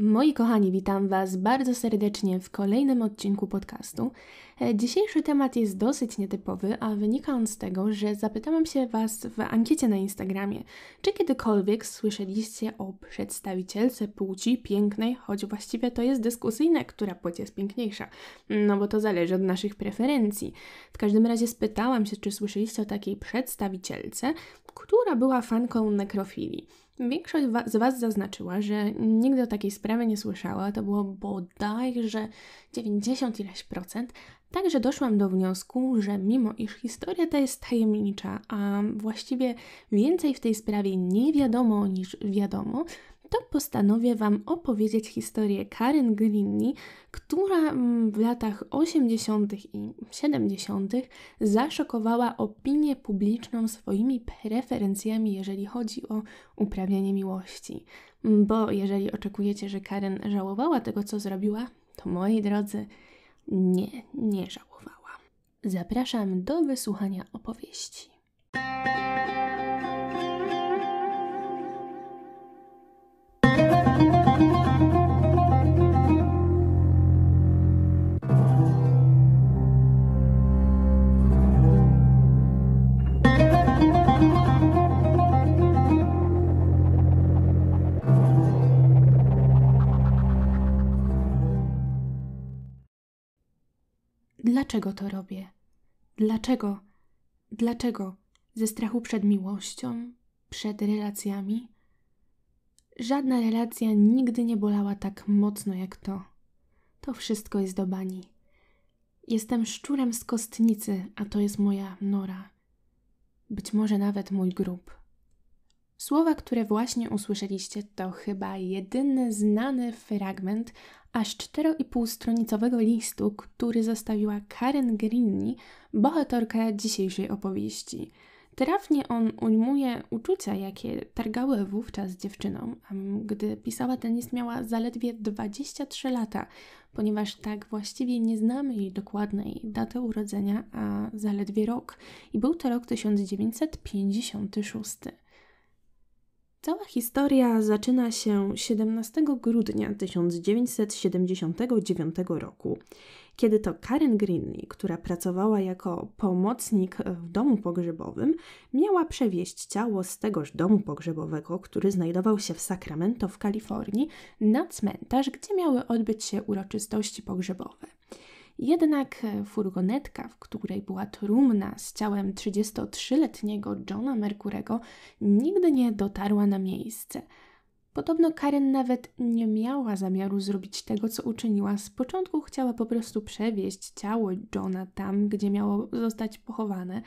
Moi kochani, witam Was bardzo serdecznie w kolejnym odcinku podcastu. E, dzisiejszy temat jest dosyć nietypowy, a wynika on z tego, że zapytałam się Was w ankiecie na Instagramie, czy kiedykolwiek słyszeliście o przedstawicielce płci pięknej, choć właściwie to jest dyskusyjne, która płeć jest piękniejsza, no bo to zależy od naszych preferencji. W każdym razie spytałam się, czy słyszeliście o takiej przedstawicielce, która była fanką nekrofilii. Większość z Was zaznaczyła, że nigdy o takiej sprawie nie słyszała, to było bodajże 90 ileś procent, także doszłam do wniosku, że mimo iż historia ta jest tajemnicza, a właściwie więcej w tej sprawie nie wiadomo niż wiadomo, to postanowię Wam opowiedzieć historię Karen Greeney, która mm, w latach 80. i 70. zaszokowała opinię publiczną swoimi preferencjami, jeżeli chodzi o uprawianie miłości. Mm, bo jeżeli oczekujecie, że Karen żałowała tego, co zrobiła, to moi drodzy, nie, nie żałowała. Zapraszam do wysłuchania opowieści. Dlaczego to robię? Dlaczego? Dlaczego? Ze strachu przed miłością, przed relacjami? Żadna relacja nigdy nie bolała tak mocno jak to. To wszystko jest do bani. Jestem szczurem z kostnicy, a to jest moja nora. Być może nawet mój grób. Słowa, które właśnie usłyszeliście, to chyba jedyny znany fragment aż 4,5-stronicowego listu, który zostawiła Karen Grinny, bohaterka dzisiejszej opowieści. Trafnie on ujmuje uczucia, jakie targały wówczas dziewczyną. Gdy pisała ten list, miała zaledwie 23 lata, ponieważ tak właściwie nie znamy jej dokładnej daty urodzenia, a zaledwie rok. I był to rok 1956. Cała historia zaczyna się 17 grudnia 1979 roku, kiedy to Karen Greenley, która pracowała jako pomocnik w domu pogrzebowym, miała przewieźć ciało z tegoż domu pogrzebowego, który znajdował się w Sacramento w Kalifornii, na cmentarz, gdzie miały odbyć się uroczystości pogrzebowe. Jednak furgonetka, w której była trumna z ciałem 33-letniego Johna Merkurego, nigdy nie dotarła na miejsce. Podobno Karen nawet nie miała zamiaru zrobić tego, co uczyniła. Z początku chciała po prostu przewieźć ciało Johna tam, gdzie miało zostać pochowane,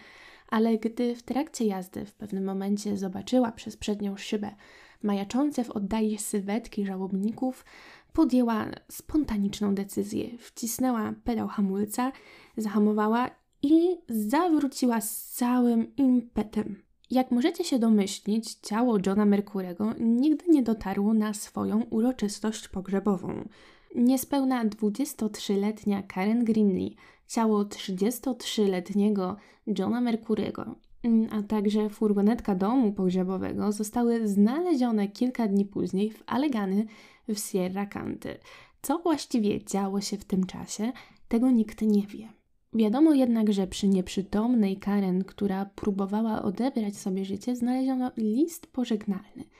ale gdy w trakcie jazdy w pewnym momencie zobaczyła przez przednią szybę, majaczące w oddali sylwetki żałobników, podjęła spontaniczną decyzję. Wcisnęła pedał hamulca, zahamowała i zawróciła z całym impetem. Jak możecie się domyślić, ciało Johna Merkurego nigdy nie dotarło na swoją uroczystość pogrzebową. Niespełna 23-letnia Karen Greenlee, ciało 33-letniego Johna Merkurego Mm, a także furgonetka domu pogrzebowego zostały znalezione kilka dni później w Allegheny w Sierra Canty. Co właściwie działo się w tym czasie, tego nikt nie wie. Wiadomo jednak, że przy nieprzytomnej Karen, która próbowała odebrać sobie życie, znaleziono list pożegnalny –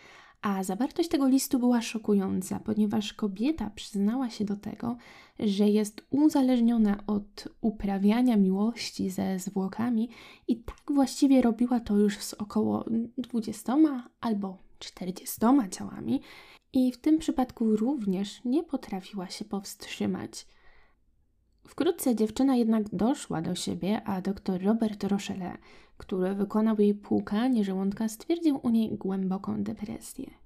a zawartość tego listu była szokująca, ponieważ kobieta przyznała się do tego, że jest uzależniona od uprawiania miłości ze zwłokami i tak właściwie robiła to już z około 20 albo 40 ciałami i w tym przypadku również nie potrafiła się powstrzymać. Wkrótce dziewczyna jednak doszła do siebie, a doktor Robert Rochelle, który wykonał jej płukanie żołądka, stwierdził u niej głęboką depresję.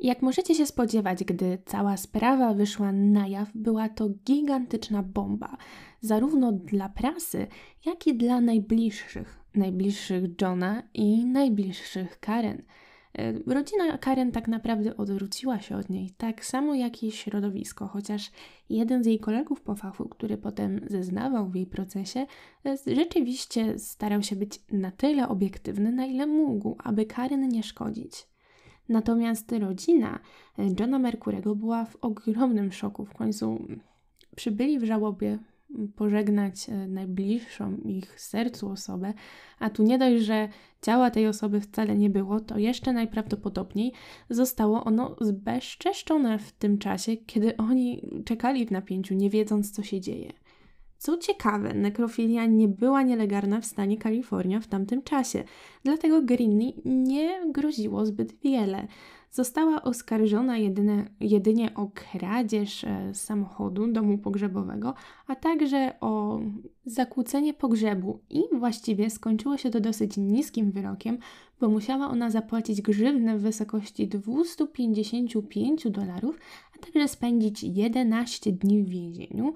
Jak możecie się spodziewać, gdy cała sprawa wyszła na jaw, była to gigantyczna bomba, zarówno dla prasy, jak i dla najbliższych, najbliższych Johna i najbliższych Karen. E, rodzina Karen tak naprawdę odwróciła się od niej, tak samo jak jej środowisko, chociaż jeden z jej kolegów po fachu, który potem zeznawał w jej procesie, e, rzeczywiście starał się być na tyle obiektywny, na ile mógł, aby Karen nie szkodzić. Natomiast rodzina e, Johna Merkurego była w ogromnym szoku. W końcu mm, przybyli w żałobie mm, pożegnać e, najbliższą ich sercu osobę, a tu nie dość, że ciała tej osoby wcale nie było, to jeszcze najprawdopodobniej zostało ono zbezczeszczone w tym czasie, kiedy oni czekali w napięciu, nie wiedząc co się dzieje. Co ciekawe, nekrofilia nie była nielegalna w stanie Kalifornia w tamtym czasie, dlatego Greeny nie groziło zbyt wiele. Została oskarżona jedyne, jedynie o kradzież e, samochodu domu pogrzebowego, a także o zakłócenie pogrzebu i właściwie skończyło się to dosyć niskim wyrokiem, bo musiała ona zapłacić grzywnę w wysokości 255 dolarów, a także spędzić 11 dni w więzieniu,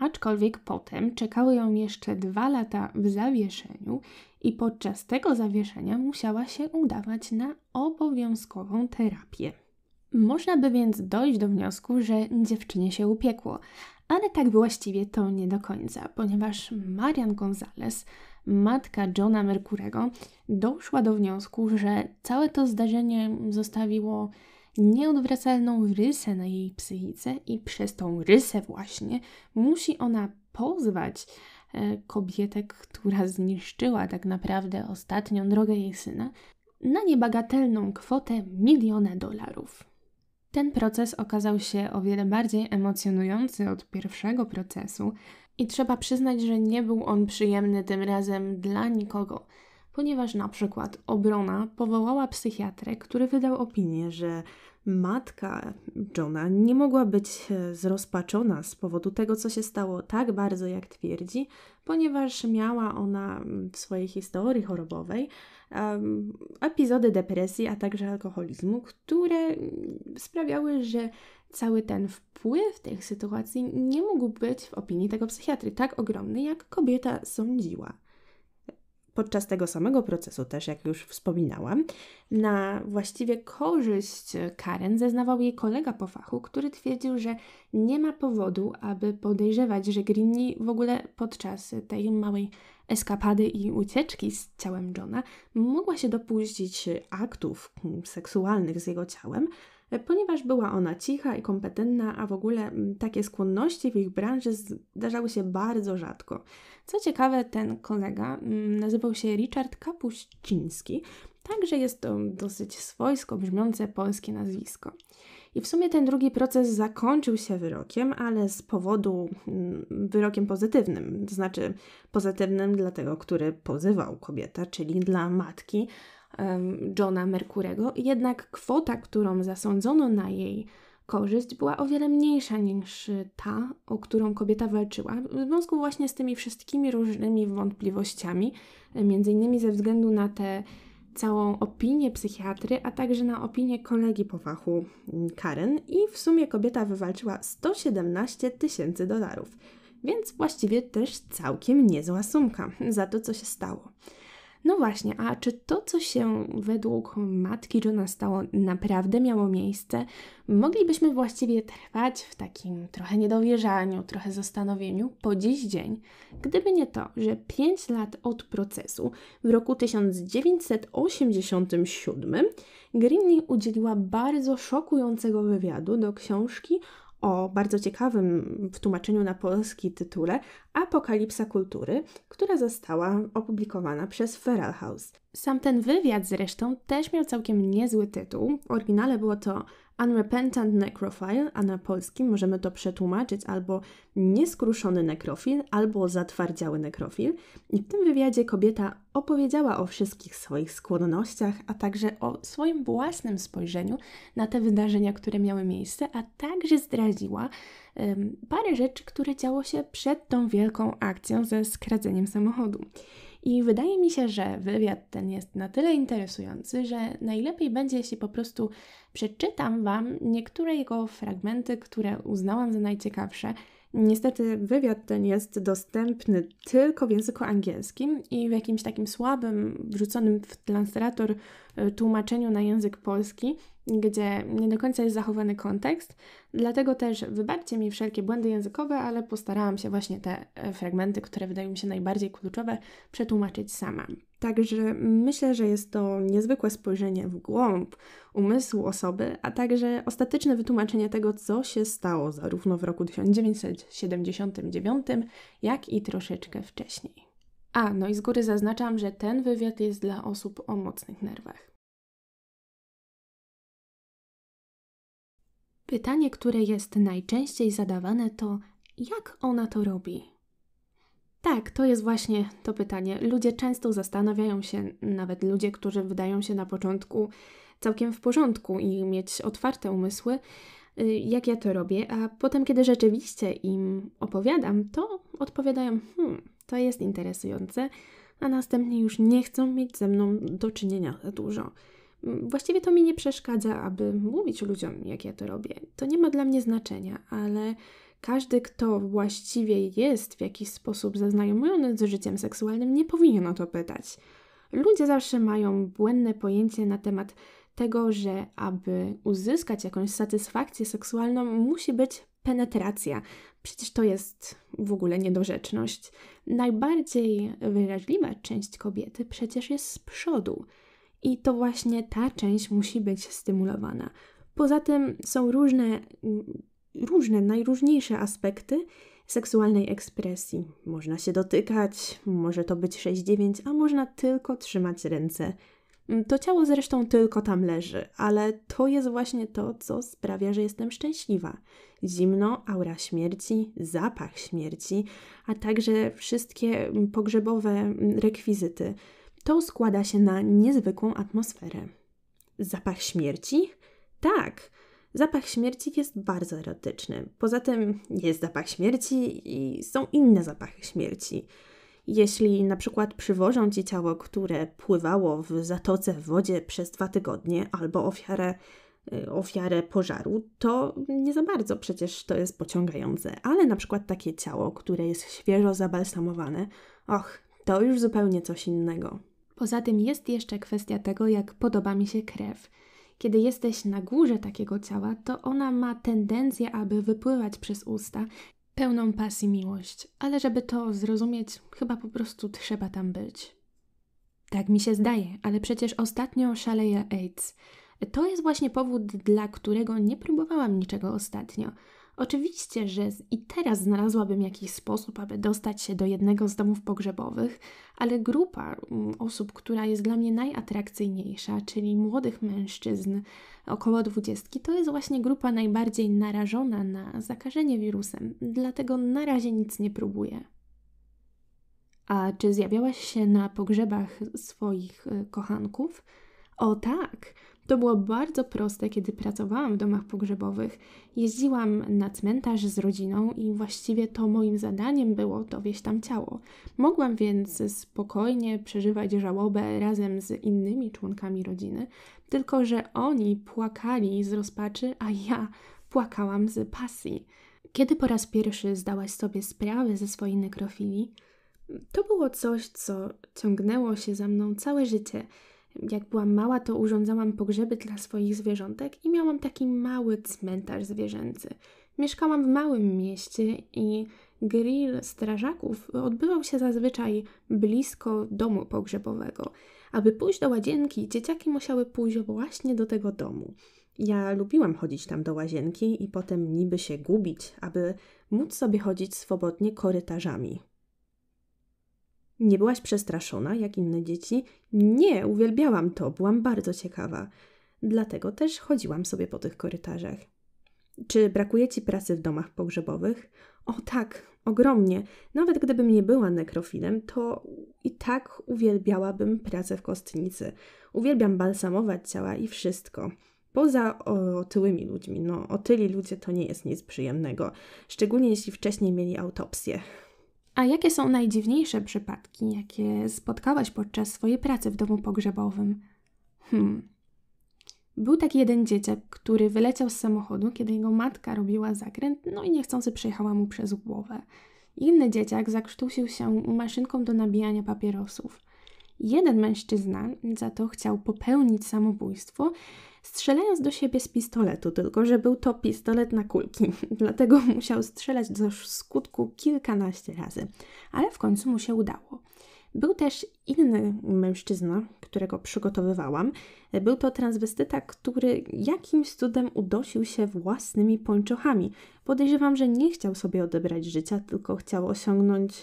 Aczkolwiek potem czekały ją jeszcze dwa lata w zawieszeniu i podczas tego zawieszenia musiała się udawać na obowiązkową terapię. Można by więc dojść do wniosku, że dziewczynie się upiekło, ale tak właściwie to nie do końca, ponieważ Marian Gonzales, matka Johna Merkurego, doszła do wniosku, że całe to zdarzenie zostawiło nieodwracalną rysę na jej psychice i przez tą rysę właśnie musi ona pozwać e, kobietę, która zniszczyła tak naprawdę ostatnią drogę jej syna, na niebagatelną kwotę miliona dolarów. Ten proces okazał się o wiele bardziej emocjonujący od pierwszego procesu i trzeba przyznać, że nie był on przyjemny tym razem dla nikogo ponieważ na przykład obrona powołała psychiatrę, który wydał opinię, że matka Johna nie mogła być e, zrozpaczona z powodu tego, co się stało tak bardzo, jak twierdzi, ponieważ miała ona mm, w swojej historii chorobowej um, epizody depresji, a także alkoholizmu, które mm, sprawiały, że cały ten wpływ tych sytuacji nie mógł być w opinii tego psychiatry tak ogromny, jak kobieta sądziła podczas tego samego procesu też, jak już wspominałam, na właściwie korzyść Karen zeznawał jej kolega po fachu, który twierdził, że nie ma powodu, aby podejrzewać, że Greeny w ogóle podczas tej małej eskapady i ucieczki z ciałem Johna mogła się dopuścić aktów seksualnych z jego ciałem, ponieważ była ona cicha i kompetentna, a w ogóle mm, takie skłonności w ich branży zdarzały się bardzo rzadko. Co ciekawe, ten kolega mm, nazywał się Richard Kapuściński, także jest to dosyć swojsko brzmiące polskie nazwisko. I w sumie ten drugi proces zakończył się wyrokiem, ale z powodu mm, wyrokiem pozytywnym, to znaczy pozytywnym dla tego, który pozywał kobieta, czyli dla matki, Johna Merkurego, jednak kwota, którą zasądzono na jej korzyść była o wiele mniejsza niż ta, o którą kobieta walczyła, w związku właśnie z tymi wszystkimi różnymi wątpliwościami, między innymi ze względu na tę całą opinię psychiatry, a także na opinię kolegi po fachu mm, Karen i w sumie kobieta wywalczyła 117 tysięcy dolarów. Więc właściwie też całkiem niezła sumka za to, co się stało. No właśnie, a czy to, co się według matki Johna stało, naprawdę miało miejsce? Moglibyśmy właściwie trwać w takim trochę niedowierzaniu, trochę zastanowieniu po dziś dzień, gdyby nie to, że 5 lat od procesu w roku 1987 Greenlee udzieliła bardzo szokującego wywiadu do książki o bardzo ciekawym w tłumaczeniu na polski tytule Apokalipsa Kultury, która została opublikowana przez Feral House. Sam ten wywiad zresztą też miał całkiem niezły tytuł. W oryginale było to Unrepentant Necrophile, a na polskim możemy to przetłumaczyć albo nieskruszony nekrofil, albo zatwardziały nekrofil. I w tym wywiadzie kobieta opowiedziała o wszystkich swoich skłonnościach, a także o swoim własnym spojrzeniu na te wydarzenia, które miały miejsce, a także zdradziła, parę rzeczy, które działo się przed tą wielką akcją ze skradzeniem samochodu. I wydaje mi się, że wywiad ten jest na tyle interesujący, że najlepiej będzie, jeśli po prostu przeczytam Wam niektóre jego fragmenty, które uznałam za najciekawsze. Niestety wywiad ten jest dostępny tylko w języku angielskim i w jakimś takim słabym, wrzuconym w translator e, tłumaczeniu na język polski gdzie nie do końca jest zachowany kontekst, dlatego też wybaczcie mi wszelkie błędy językowe, ale postarałam się właśnie te e, fragmenty, które wydają mi się najbardziej kluczowe, przetłumaczyć sama. Także myślę, że jest to niezwykłe spojrzenie w głąb umysłu osoby, a także ostateczne wytłumaczenie tego, co się stało zarówno w roku 1979, jak i troszeczkę wcześniej. A, no i z góry zaznaczam, że ten wywiad jest dla osób o mocnych nerwach. Pytanie, które jest najczęściej zadawane, to jak ona to robi? Tak, to jest właśnie to pytanie. Ludzie często zastanawiają się, nawet ludzie, którzy wydają się na początku całkiem w porządku i mieć otwarte umysły, y, jak ja to robię, a potem, kiedy rzeczywiście im opowiadam, to odpowiadają: Hmm, to jest interesujące, a następnie już nie chcą mieć ze mną do czynienia za dużo. Właściwie to mi nie przeszkadza, aby mówić ludziom, jak ja to robię. To nie ma dla mnie znaczenia, ale każdy, kto właściwie jest w jakiś sposób zaznajomiony z życiem seksualnym, nie powinien o to pytać. Ludzie zawsze mają błędne pojęcie na temat tego, że aby uzyskać jakąś satysfakcję seksualną, musi być penetracja. Przecież to jest w ogóle niedorzeczność. Najbardziej wyraźliwa część kobiety przecież jest z przodu i to właśnie ta część musi być stymulowana. Poza tym są różne, różne, najróżniejsze aspekty seksualnej ekspresji. Można się dotykać, może to być 6-9, a można tylko trzymać ręce. To ciało zresztą tylko tam leży, ale to jest właśnie to, co sprawia, że jestem szczęśliwa. Zimno, aura śmierci, zapach śmierci, a także wszystkie pogrzebowe rekwizyty to składa się na niezwykłą atmosferę. Zapach śmierci? Tak, zapach śmierci jest bardzo erotyczny. Poza tym jest zapach śmierci i są inne zapachy śmierci. Jeśli na przykład przywożą ci ciało, które pływało w zatoce w wodzie przez dwa tygodnie, albo ofiarę, y, ofiarę pożaru, to nie za bardzo przecież to jest pociągające. Ale na przykład takie ciało, które jest świeżo zabalsamowane, och, to już zupełnie coś innego. Poza tym jest jeszcze kwestia tego, jak podoba mi się krew. Kiedy jesteś na górze takiego ciała, to ona ma tendencję, aby wypływać przez usta pełną pasji miłość, ale żeby to zrozumieć, chyba po prostu trzeba tam być. Tak mi się zdaje, ale przecież ostatnio szaleje AIDS. To jest właśnie powód, dla którego nie próbowałam niczego ostatnio. Oczywiście, że i teraz znalazłabym jakiś sposób, aby dostać się do jednego z domów pogrzebowych, ale grupa mm, osób, która jest dla mnie najatrakcyjniejsza, czyli młodych mężczyzn około dwudziestki, to jest właśnie grupa najbardziej narażona na zakażenie wirusem, dlatego na razie nic nie próbuję. A czy zjawiałaś się na pogrzebach swoich e, kochanków? O tak, to było bardzo proste, kiedy pracowałam w domach pogrzebowych. Jeździłam na cmentarz z rodziną i właściwie to moim zadaniem było dowieść tam ciało. Mogłam więc spokojnie przeżywać żałobę razem z innymi członkami rodziny, tylko że oni płakali z rozpaczy, a ja płakałam z pasji. Kiedy po raz pierwszy zdałaś sobie sprawę ze swojej nekrofilii, to było coś, co ciągnęło się za mną całe życie – jak byłam mała, to urządzałam pogrzeby dla swoich zwierzątek i miałam taki mały cmentarz zwierzęcy. Mieszkałam w małym mieście i grill strażaków odbywał się zazwyczaj blisko domu pogrzebowego. Aby pójść do łazienki, dzieciaki musiały pójść właśnie do tego domu. Ja lubiłam chodzić tam do łazienki i potem niby się gubić, aby móc sobie chodzić swobodnie korytarzami. Nie byłaś przestraszona, jak inne dzieci? Nie, uwielbiałam to, byłam bardzo ciekawa. Dlatego też chodziłam sobie po tych korytarzach. Czy brakuje ci pracy w domach pogrzebowych? O tak, ogromnie. Nawet gdybym nie była nekrofilem, to i tak uwielbiałabym pracę w kostnicy. Uwielbiam balsamować ciała i wszystko. Poza otyłymi ludźmi, no otyli ludzie to nie jest nic przyjemnego, szczególnie jeśli wcześniej mieli autopsję. A jakie są najdziwniejsze przypadki, jakie spotkałaś podczas swojej pracy w domu pogrzebowym? Hmm. Był taki jeden dzieciak, który wyleciał z samochodu, kiedy jego matka robiła zakręt, no i niechcący przejechała mu przez głowę. Inny dzieciak zakrztusił się maszynką do nabijania papierosów. Jeden mężczyzna za to chciał popełnić samobójstwo, strzelając do siebie z pistoletu, tylko że był to pistolet na kulki, dlatego musiał strzelać do skutku kilkanaście razy, ale w końcu mu się udało. Był też inny mężczyzna, którego przygotowywałam. Był to transwestyta, który jakimś cudem udosił się własnymi pończochami. Podejrzewam, że nie chciał sobie odebrać życia, tylko chciał osiągnąć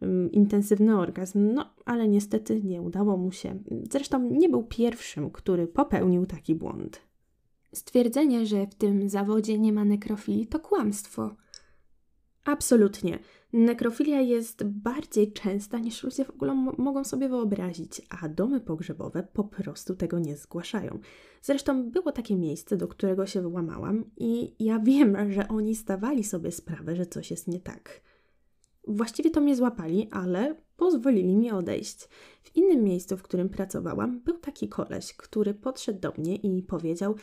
Mm, intensywny orgazm, no ale niestety nie udało mu się. Zresztą nie był pierwszym, który popełnił taki błąd. Stwierdzenie, że w tym zawodzie nie ma nekrofilii, to kłamstwo. Absolutnie. Nekrofilia jest bardziej częsta niż ludzie w ogóle mogą sobie wyobrazić, a domy pogrzebowe po prostu tego nie zgłaszają. Zresztą było takie miejsce, do którego się wyłamałam i ja wiem, że oni stawali sobie sprawę, że coś jest nie tak. Właściwie to mnie złapali, ale pozwolili mi odejść. W innym miejscu, w którym pracowałam, był taki koleś, który podszedł do mnie i powiedział: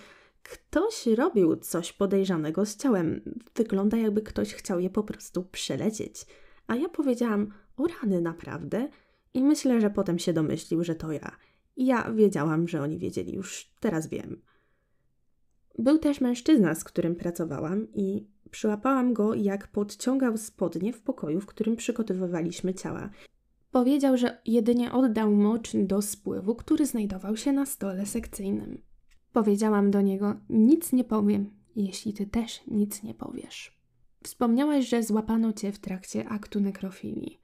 Ktoś robił coś podejrzanego z ciałem. Wygląda, jakby ktoś chciał je po prostu przelecieć. A ja powiedziałam: O rany, naprawdę? I myślę, że potem się domyślił, że to ja. I ja wiedziałam, że oni wiedzieli, już teraz wiem. Był też mężczyzna, z którym pracowałam, i Przyłapałam go, jak podciągał spodnie w pokoju, w którym przygotowywaliśmy ciała. Powiedział, że jedynie oddał mocz do spływu, który znajdował się na stole sekcyjnym. Powiedziałam do niego: Nic nie powiem, jeśli ty też nic nie powiesz. Wspomniałaś, że złapano cię w trakcie aktu nekrofilii.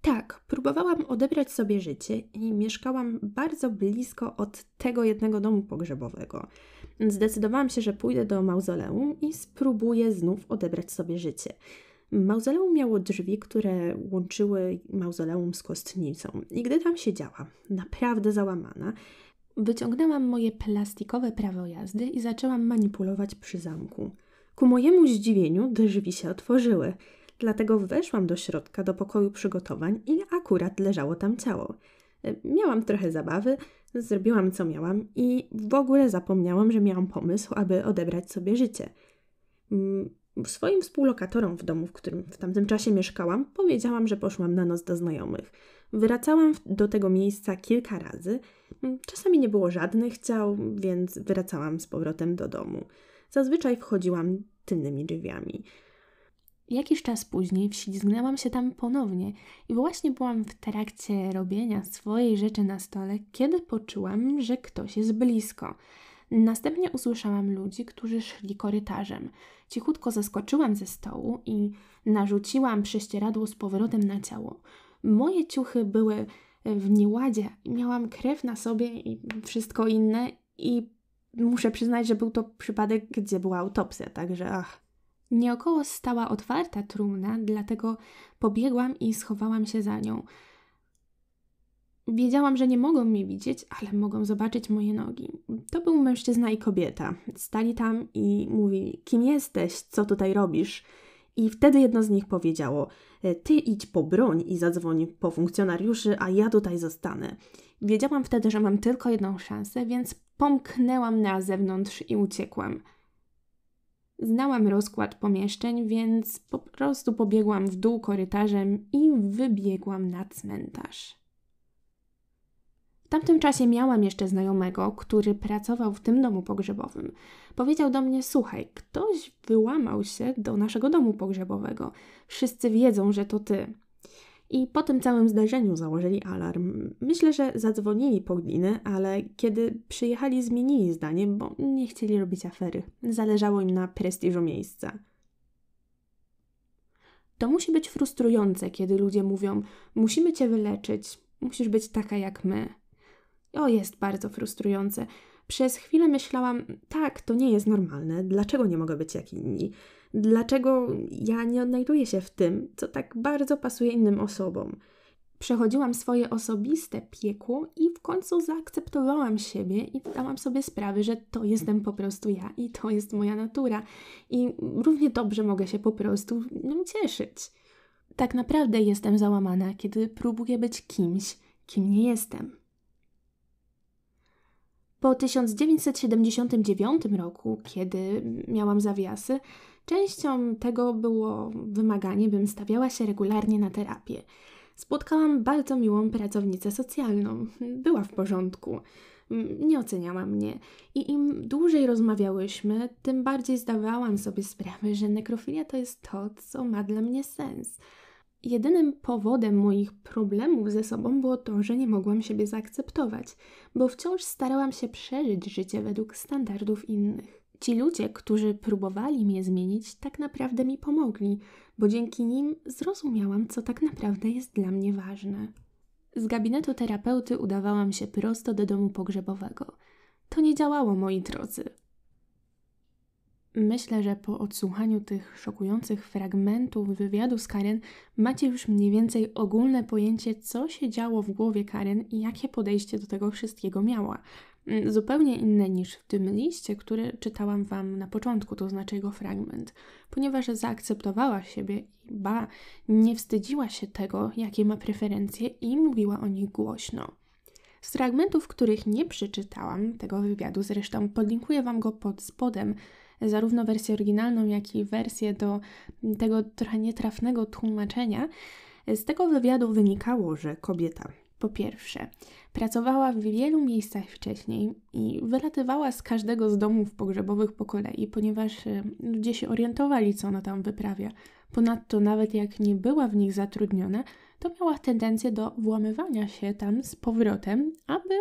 Tak, próbowałam odebrać sobie życie i mieszkałam bardzo blisko od tego jednego domu pogrzebowego zdecydowałam się, że pójdę do mauzoleum i spróbuję znów odebrać sobie życie. Mauzoleum miało drzwi, które łączyły mauzoleum z kostnicą. I gdy tam siedziałam, naprawdę załamana, wyciągnęłam moje plastikowe prawo jazdy i zaczęłam manipulować przy zamku. Ku mojemu zdziwieniu drzwi się otworzyły, dlatego weszłam do środka do pokoju przygotowań i akurat leżało tam ciało. Miałam trochę zabawy, Zrobiłam co miałam i w ogóle zapomniałam, że miałam pomysł, aby odebrać sobie życie. Mm, swoim współlokatorom w domu, w którym w tamtym czasie mieszkałam, powiedziałam, że poszłam na noc do znajomych. Wracałam do tego miejsca kilka razy. Mm, czasami nie było żadnych ciał, więc wracałam z powrotem do domu. Zazwyczaj wchodziłam tylnymi drzwiami. Jakiś czas później wślizgnęłam się tam ponownie i właśnie byłam w trakcie robienia swojej rzeczy na stole, kiedy poczułam, że ktoś jest blisko. Następnie usłyszałam ludzi, którzy szli korytarzem. Cichutko zaskoczyłam ze stołu i narzuciłam prześcieradło z powrotem na ciało. Moje ciuchy były w nieładzie, miałam krew na sobie i wszystko inne i muszę przyznać, że był to przypadek, gdzie była autopsja, także ach. Nieokoło stała otwarta trumna, dlatego pobiegłam i schowałam się za nią. Wiedziałam, że nie mogą mnie widzieć, ale mogą zobaczyć moje nogi. To był mężczyzna i kobieta. Stali tam i mówili: Kim jesteś? Co tutaj robisz? I wtedy jedno z nich powiedziało: e, Ty idź po broń i zadzwoń po funkcjonariuszy, a ja tutaj zostanę. Wiedziałam wtedy, że mam tylko jedną szansę, więc pomknęłam na zewnątrz i uciekłam. Znałam rozkład pomieszczeń, więc po prostu pobiegłam w dół korytarzem i wybiegłam na cmentarz. W tamtym czasie miałam jeszcze znajomego, który pracował w tym domu pogrzebowym. Powiedział do mnie: Słuchaj, ktoś wyłamał się do naszego domu pogrzebowego. Wszyscy wiedzą, że to ty i po tym całym zdarzeniu założyli alarm. Myślę, że zadzwonili po gliny, ale kiedy przyjechali, zmienili zdanie, bo nie chcieli robić afery. Zależało im na prestiżu miejsca. To musi być frustrujące, kiedy ludzie mówią: Musimy cię wyleczyć, musisz być taka jak my. O, jest bardzo frustrujące. Przez chwilę myślałam: Tak, to nie jest normalne, dlaczego nie mogę być jak inni? dlaczego ja nie odnajduję się w tym, co tak bardzo pasuje innym osobom. Przechodziłam swoje osobiste piekło i w końcu zaakceptowałam siebie i dałam sobie sprawy, że to jestem po prostu ja i to jest moja natura. I równie dobrze mogę się po prostu nią cieszyć. Tak naprawdę jestem załamana, kiedy próbuję być kimś, kim nie jestem. Po 1979 roku, kiedy miałam zawiasy, Częścią tego było wymaganie, bym stawiała się regularnie na terapię. Spotkałam bardzo miłą pracownicę socjalną. Była w porządku. Nie oceniała mnie. I im dłużej rozmawiałyśmy, tym bardziej zdawałam sobie sprawę, że nekrofilia to jest to, co ma dla mnie sens. Jedynym powodem moich problemów ze sobą było to, że nie mogłam siebie zaakceptować, bo wciąż starałam się przeżyć życie według standardów innych. Ci ludzie, którzy próbowali mnie zmienić, tak naprawdę mi pomogli, bo dzięki nim zrozumiałam, co tak naprawdę jest dla mnie ważne. Z gabinetu terapeuty udawałam się prosto do domu pogrzebowego. To nie działało, moi drodzy. Myślę, że po odsłuchaniu tych szokujących fragmentów wywiadu z Karen macie już mniej więcej ogólne pojęcie, co się działo w głowie Karen i jakie podejście do tego wszystkiego miała. Mm, zupełnie inne niż w tym liście, który czytałam Wam na początku, to znaczy jego fragment, ponieważ zaakceptowała siebie i ba, nie wstydziła się tego, jakie ma preferencje i mówiła o nich głośno. Z fragmentów, których nie przeczytałam, tego wywiadu zresztą podlinkuję Wam go pod spodem, zarówno wersję oryginalną, jak i wersję do tego trochę nietrafnego tłumaczenia, z tego wywiadu wynikało, że kobieta po pierwsze, pracowała w wielu miejscach wcześniej i wylatywała z każdego z domów pogrzebowych po kolei, ponieważ e, ludzie się orientowali, co ona tam wyprawia. Ponadto, nawet jak nie była w nich zatrudniona, to miała tendencję do włamywania się tam z powrotem, aby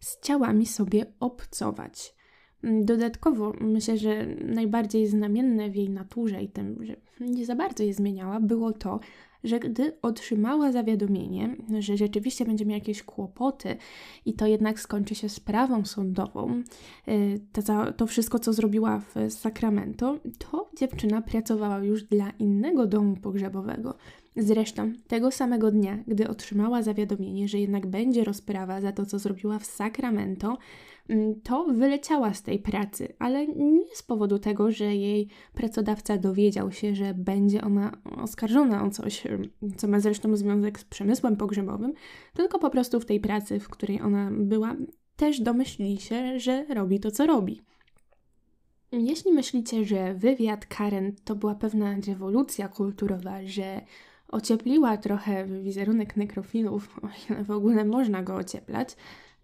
z ciałami sobie obcować. Mm, dodatkowo myślę, że najbardziej znamienne w jej naturze i tym, że nie za bardzo je zmieniała, było to, że gdy otrzymała zawiadomienie, że rzeczywiście będzie miała jakieś kłopoty i to jednak skończy się sprawą sądową, y, to, to wszystko, co zrobiła w Sacramento, to dziewczyna pracowała już dla innego domu pogrzebowego. Zresztą tego samego dnia, gdy otrzymała zawiadomienie, że jednak będzie rozprawa za to, co zrobiła w Sacramento, Mm, to wyleciała z tej pracy, ale nie z powodu tego, że jej pracodawca dowiedział się, że będzie ona oskarżona o coś, mm, co ma zresztą związek z przemysłem pogrzebowym, tylko po prostu w tej pracy, w której ona była, też domyślili się, że robi to, co robi. Jeśli myślicie, że wywiad Karen to była pewna rewolucja kulturowa, że ociepliła trochę wizerunek nekrofilów, o ile w ogóle można go ocieplać,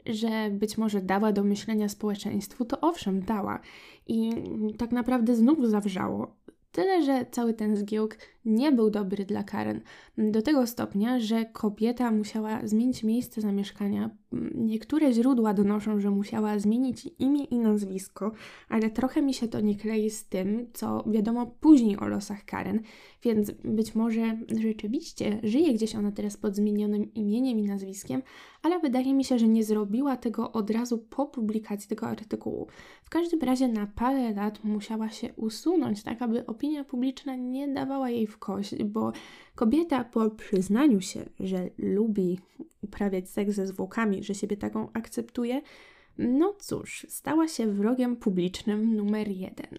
że być może dała do myślenia społeczeństwu, to owszem, dała. I tak naprawdę znów zawrzało. Tyle, że cały ten zgiełk nie był dobry dla Karen, do tego stopnia, że kobieta musiała zmienić miejsce zamieszkania Niektóre źródła donoszą, że musiała zmienić imię i nazwisko, ale trochę mi się to nie klei z tym, co wiadomo później o losach Karen, więc być może rzeczywiście żyje gdzieś ona teraz pod zmienionym imieniem i nazwiskiem, ale wydaje mi się, że nie zrobiła tego od razu po publikacji tego artykułu. W każdym razie na parę lat musiała się usunąć, tak aby opinia publiczna nie dawała jej w kość, bo kobieta po przyznaniu się, że lubi uprawiać seks ze zwłokami że siebie taką akceptuje, no cóż, stała się wrogiem publicznym numer jeden.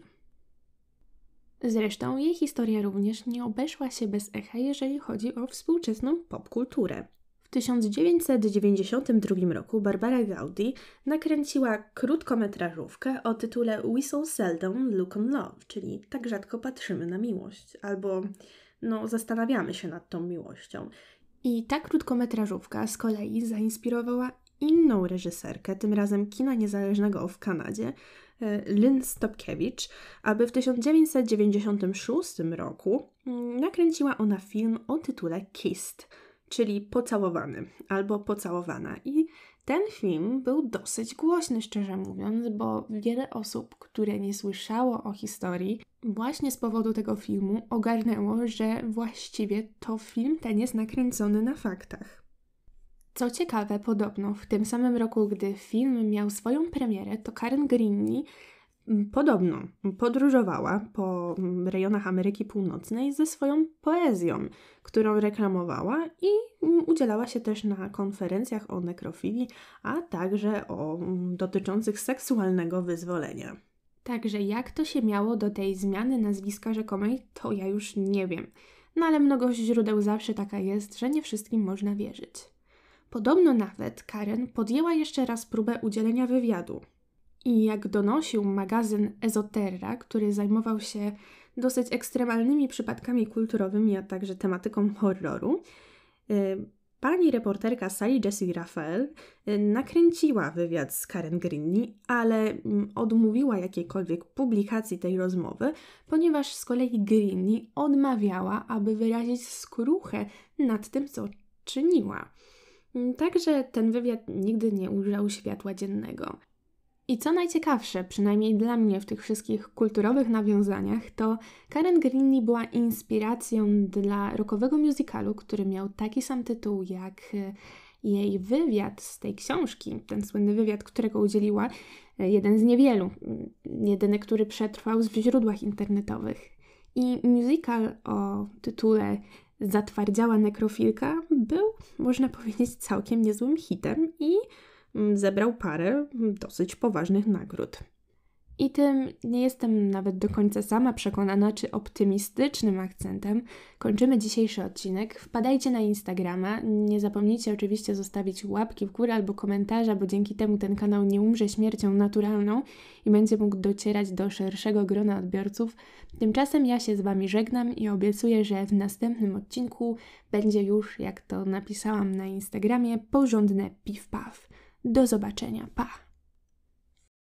Zresztą jej historia również nie obeszła się bez echa, jeżeli chodzi o współczesną popkulturę. W 1992 roku Barbara Gaudi nakręciła krótkometrażówkę o tytule We So Seldom Look on Love, czyli tak rzadko patrzymy na miłość, albo no, zastanawiamy się nad tą miłością. I ta krótkometrażówka z kolei zainspirowała inną reżyserkę, tym razem kina niezależnego w Kanadzie, e, Lynn Stopkiewicz, aby w 1996 roku mm, nakręciła ona film o tytule Kissed, czyli pocałowany albo pocałowana. I ten film był dosyć głośny, szczerze mówiąc, bo wiele osób, które nie słyszało o historii, właśnie z powodu tego filmu ogarnęło, że właściwie to film ten jest nakręcony na faktach. Co ciekawe, podobno w tym samym roku, gdy film miał swoją premierę, to Karen Greeney Podobno podróżowała po rejonach Ameryki Północnej ze swoją poezją, którą reklamowała i udzielała się też na konferencjach o nekrofilii, a także o dotyczących seksualnego wyzwolenia. Także jak to się miało do tej zmiany nazwiska rzekomej, to ja już nie wiem. No ale mnogość źródeł zawsze taka jest, że nie wszystkim można wierzyć. Podobno nawet Karen podjęła jeszcze raz próbę udzielenia wywiadu, i jak donosił magazyn Ezoterra, który zajmował się dosyć ekstremalnymi przypadkami kulturowymi, a także tematyką horroru, y, pani reporterka Sally Jessie Raphael y, nakręciła wywiad z Karen Grinny, ale mm, odmówiła jakiejkolwiek publikacji tej rozmowy, ponieważ z kolei Grinny odmawiała, aby wyrazić skruchę nad tym, co czyniła. Także ten wywiad nigdy nie ujrzał światła dziennego. I co najciekawsze, przynajmniej dla mnie w tych wszystkich kulturowych nawiązaniach, to Karen Greenlee była inspiracją dla rokowego musicalu, który miał taki sam tytuł jak e, jej wywiad z tej książki, ten słynny wywiad, którego udzieliła, e, jeden z niewielu, mm, jedyny, który przetrwał w źródłach internetowych. I musical o tytule Zatwardziała nekrofilka był, można powiedzieć, całkiem niezłym hitem i zebrał parę dosyć poważnych nagród. I tym nie jestem nawet do końca sama przekonana, czy optymistycznym akcentem kończymy dzisiejszy odcinek. Wpadajcie na Instagrama. Nie zapomnijcie oczywiście zostawić łapki w górę albo komentarza, bo dzięki temu ten kanał nie umrze śmiercią naturalną i będzie mógł docierać do szerszego grona odbiorców. Tymczasem ja się z Wami żegnam i obiecuję, że w następnym odcinku będzie już, jak to napisałam na Instagramie, porządne piw-paw. Do zobaczenia. Pa!